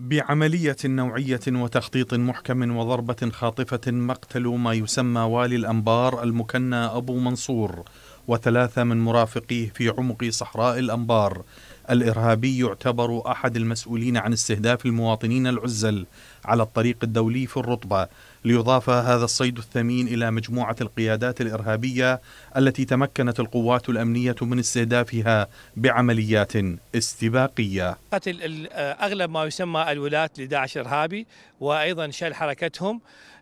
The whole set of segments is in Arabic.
بعملية نوعية وتخطيط محكم وضربة خاطفة مقتل ما يسمى والي الأنبار المكنى أبو منصور وثلاثة من مرافقيه في عمق صحراء الأنبار الإرهابي يعتبر أحد المسؤولين عن استهداف المواطنين العزل على الطريق الدولي في الرطبة ليضاف هذا الصيد الثمين إلى مجموعة القيادات الإرهابية التي تمكنت القوات الأمنية من استهدافها بعمليات استباقية قتل آه، أغلب ما يسمى الولاة لداعش إرهابي وأيضا شل حركتهم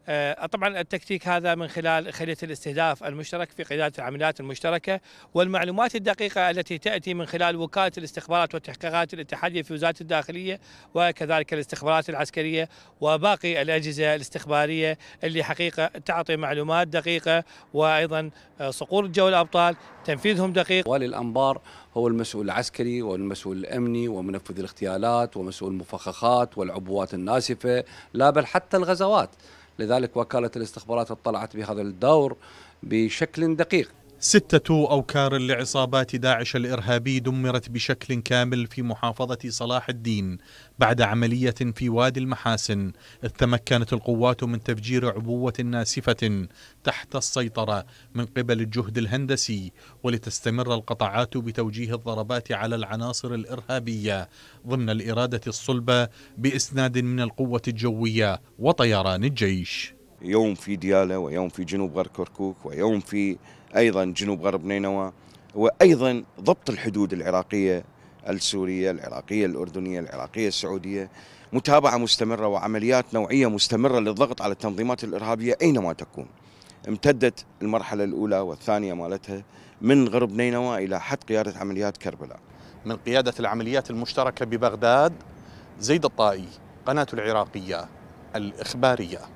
آه، طبعا التكتيك هذا من خلال خليه الاستهداف المشترك في قياده العمليات المشتركه والمعلومات الدقيقه التي تاتي من خلال وكاله الاستخبارات والتحقيقات الاتحاديه في وزاره الداخليه وكذلك الاستخبارات العسكريه وباقي الاجهزه الاستخباريه اللي حقيقه تعطي معلومات دقيقه وايضا آه، صقور جو الابطال تنفيذهم دقيق والي الانبار هو المسؤول العسكري والمسؤول الامني ومنفذ الاغتيالات ومسؤول المفخخات والعبوات الناسفه لا بل حتى الغزوات لذلك وكاله الاستخبارات اطلعت بهذا الدور بشكل دقيق ستة أوكار لعصابات داعش الإرهابي دمرت بشكل كامل في محافظة صلاح الدين بعد عملية في وادي المحاسن إذ تمكنت القوات من تفجير عبوة ناسفة تحت السيطرة من قبل الجهد الهندسي ولتستمر القطعات بتوجيه الضربات على العناصر الإرهابية ضمن الإرادة الصلبة بإسناد من القوة الجوية وطيران الجيش يوم في ديالى ويوم في جنوب غرب كركوك ويوم في أيضا جنوب غرب نينوى وأيضا ضبط الحدود العراقية السورية العراقية الأردنية العراقية السعودية متابعة مستمرة وعمليات نوعية مستمرة للضغط على التنظيمات الإرهابية أينما تكون امتدت المرحلة الأولى والثانية مالتها من غرب نينوى إلى حد قيادة عمليات كربلاء من قيادة العمليات المشتركة ببغداد زيد الطائي قناة العراقية الإخبارية